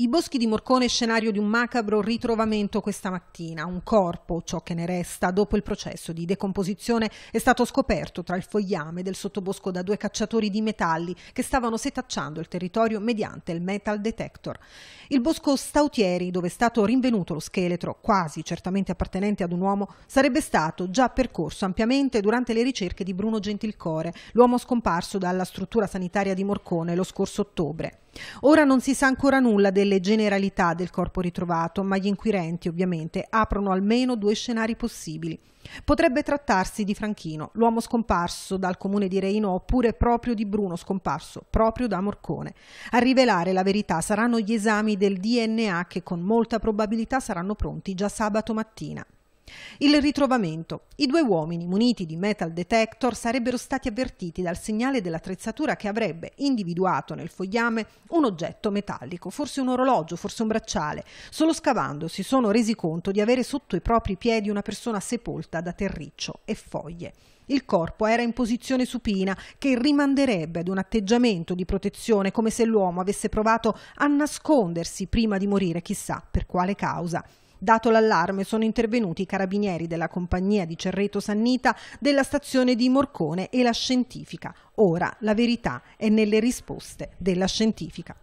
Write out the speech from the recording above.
I boschi di Morcone scenario di un macabro ritrovamento questa mattina. Un corpo, ciò che ne resta, dopo il processo di decomposizione è stato scoperto tra il fogliame del sottobosco da due cacciatori di metalli che stavano setacciando il territorio mediante il metal detector. Il bosco Stautieri, dove è stato rinvenuto lo scheletro, quasi certamente appartenente ad un uomo, sarebbe stato già percorso ampiamente durante le ricerche di Bruno Gentilcore, l'uomo scomparso dalla struttura sanitaria di Morcone lo scorso ottobre. Ora non si sa ancora nulla delle generalità del corpo ritrovato, ma gli inquirenti ovviamente aprono almeno due scenari possibili. Potrebbe trattarsi di Franchino, l'uomo scomparso dal comune di Reino, oppure proprio di Bruno scomparso, proprio da Morcone. A rivelare la verità saranno gli esami del DNA che con molta probabilità saranno pronti già sabato mattina. Il ritrovamento. I due uomini muniti di metal detector sarebbero stati avvertiti dal segnale dell'attrezzatura che avrebbe individuato nel fogliame un oggetto metallico, forse un orologio, forse un bracciale. Solo scavando si sono resi conto di avere sotto i propri piedi una persona sepolta da terriccio e foglie. Il corpo era in posizione supina, che rimanderebbe ad un atteggiamento di protezione, come se l'uomo avesse provato a nascondersi prima di morire, chissà per quale causa. Dato l'allarme sono intervenuti i carabinieri della compagnia di Cerreto Sannita della stazione di Morcone e la scientifica. Ora la verità è nelle risposte della scientifica.